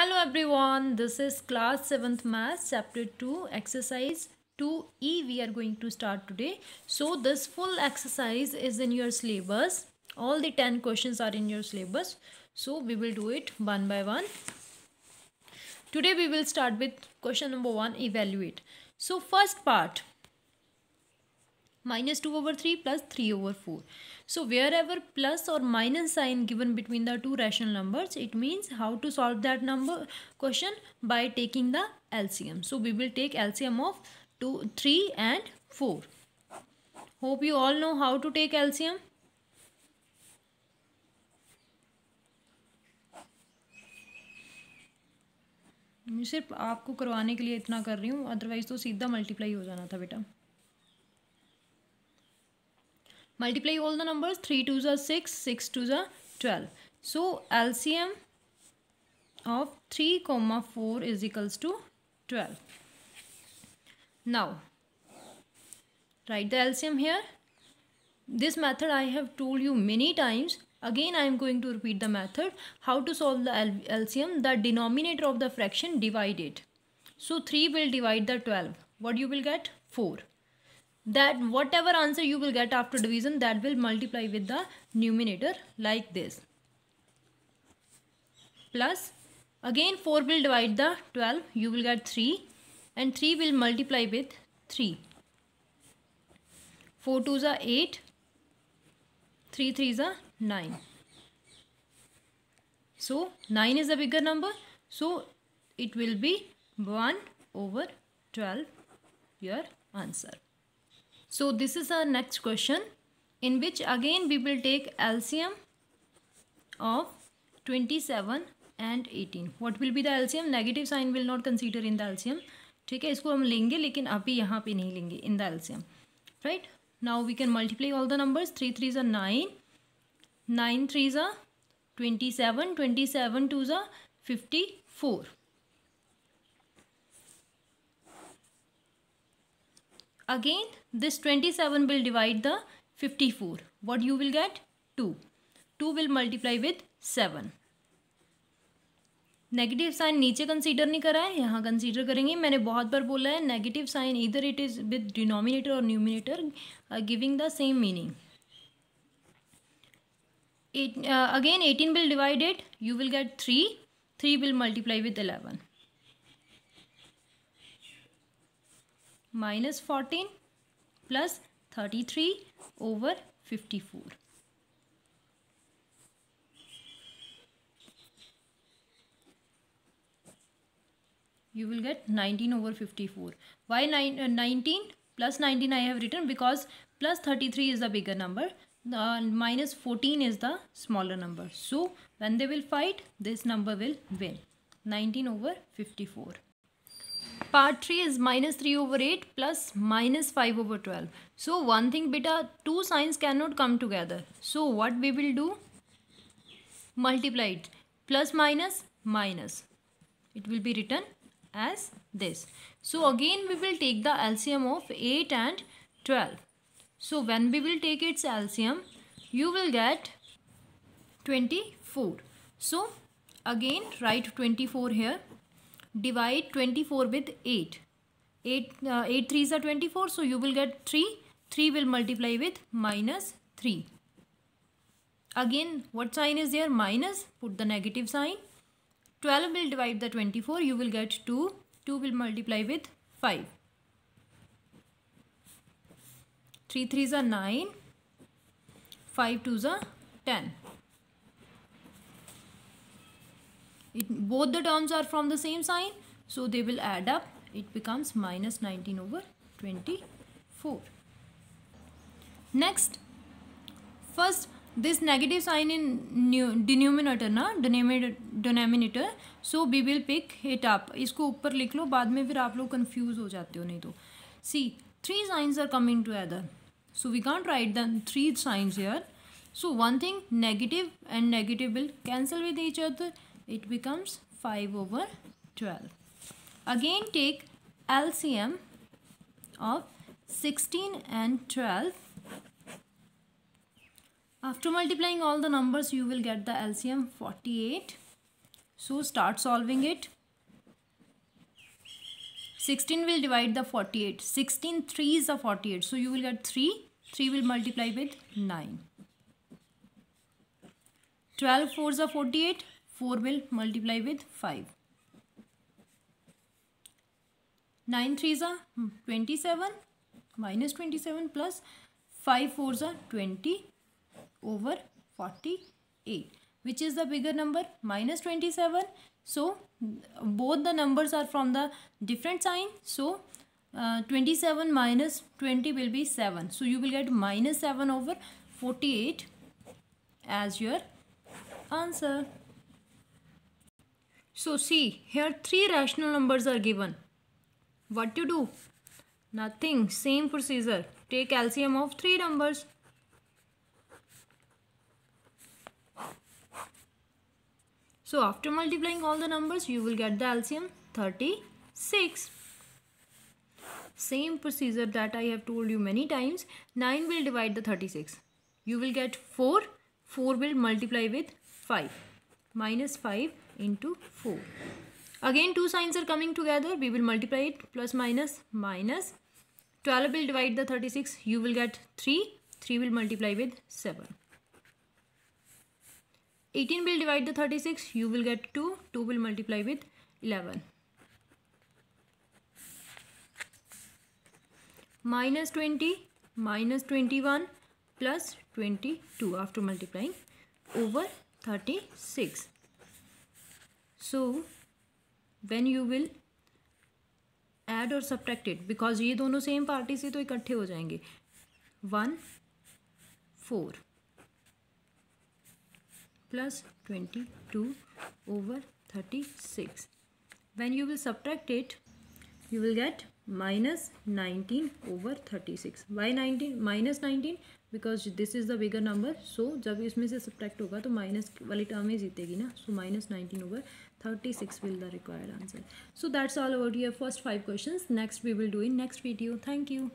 Hello everyone, this is class 7th Math, chapter 2 exercise 2e we are going to start today. So this full exercise is in your syllabus. All the 10 questions are in your syllabus. So we will do it one by one. Today we will start with question number 1 evaluate. So first part minus 2 over 3 plus 3 over 4. So wherever plus or minus sign given between the two rational numbers, it means how to solve that number question by taking the LCM. So we will take LCM of 2, 3 and 4. Hope you all know how to take LCM. सिर्फ आपको करवाने के लिए इतना कर रही हूँ otherwise तो सीधा मल्टीप्लाई हो जाना था बेटा multiply all the numbers 3 2s are 6 6 2s are 12 so LCM of 3 comma 4 is equals to 12 now write the LCM here this method I have told you many times again I am going to repeat the method how to solve the LCM the denominator of the fraction divide it so 3 will divide the 12 what you will get 4 that whatever answer you will get after division that will multiply with the numerator like this plus again 4 will divide the 12 you will get 3 and 3 will multiply with 3 4 2s are 8 3 3s are 9 so 9 is a bigger number so it will be 1 over 12 your answer So this is our next question in which again we will take LCM of 27 and 18 what will be the L C M negative sign will not consider in the L C M ठीक है इसको हम लेंगे लेकिन अभी यहाँ पे नहीं लेंगे in the L C M right now we can multiply all the numbers three three ज़ा नाइन नाइन थ्री ज़ा twenty seven twenty seven two ज़ा fifty four Again, this 27 will divide the 54. What you will get? 2. 2 will multiply with 7. Negative sign नीचे consider नहीं करा है यहाँ consider करेंगे मैंने बहुत बार बोला है नेगेटिव साइन इधर इट इज़ विद डिनोमिनेटर और numerator giving the same meaning again 18 will divide it you will get 3 3 will multiply with 11 minus 14 plus 33 over 54. You will get 19 over 54. Why uh, 19 plus 19 I have written because plus 33 is the bigger number. Uh, minus 14 is the smaller number. So when they will fight, this number will win. 19 over 54 part 3 is minus 3 over 8 plus minus 5 over 12. So one thing beta, two signs cannot come together. So what we will do? Multiply it. Plus minus, minus. It will be written as this. So again we will take the LCM of 8 and 12. So when we will take its LCM, you will get 24. So again write 24 here divide 24 with 8. 8, uh, 8 3s are 24 so you will get 3. 3 will multiply with minus 3. Again what sign is there? Minus. Put the negative sign. 12 will divide the 24 you will get 2. 2 will multiply with 5. 3 3s are 9. 5 2s are 10. it both the terms are from the same sign so they will add up it becomes minus 19 over 24 next first this negative sign in denominator na denominator so we will pick it up isko upar likh lo baad mein fir aap log confuse ho jate ho nahi to see three signs are coming together so we can't write the three signs here so one thing negative and negative will cancel with each other it becomes 5 over 12. Again take LCM of 16 and 12. After multiplying all the numbers you will get the LCM 48. So start solving it. 16 will divide the 48. 16 3 is a 48. So you will get 3. 3 will multiply with 9. 12 is a 48. 4 will multiply with 5. 9 3s are 27 minus 27 plus 5 4s are 20 over 48 which is the bigger number minus 27 so both the numbers are from the different sign so uh, 27 minus 20 will be 7 so you will get minus 7 over 48 as your answer so see, here three rational numbers are given. What you do? Nothing. Same procedure. Take LCM of three numbers. So after multiplying all the numbers, you will get the LCM 36. Same procedure that I have told you many times. 9 will divide the 36. You will get 4. 4 will multiply with 5 minus 5 into 4. Again two signs are coming together. We will multiply it plus minus minus. 12 will divide the 36. You will get 3. 3 will multiply with 7. 18 will divide the 36. You will get 2. 2 will multiply with 11. Minus 20 minus 21 plus 22 after multiplying over thirty six so you you will add और it because ये दोनों same party से तो इकट्ठे हो जाएंगे one four plus twenty two over thirty six when you will subtract it you will get minus nineteen over thirty six why nineteen minus nineteen because this is the bigger number so जब इसमें से subtract होगा तो minus वाली term ही जीतेगी ना so minus nineteen over thirty six will the required answer so that's all about your first five question next we will do in next video thank you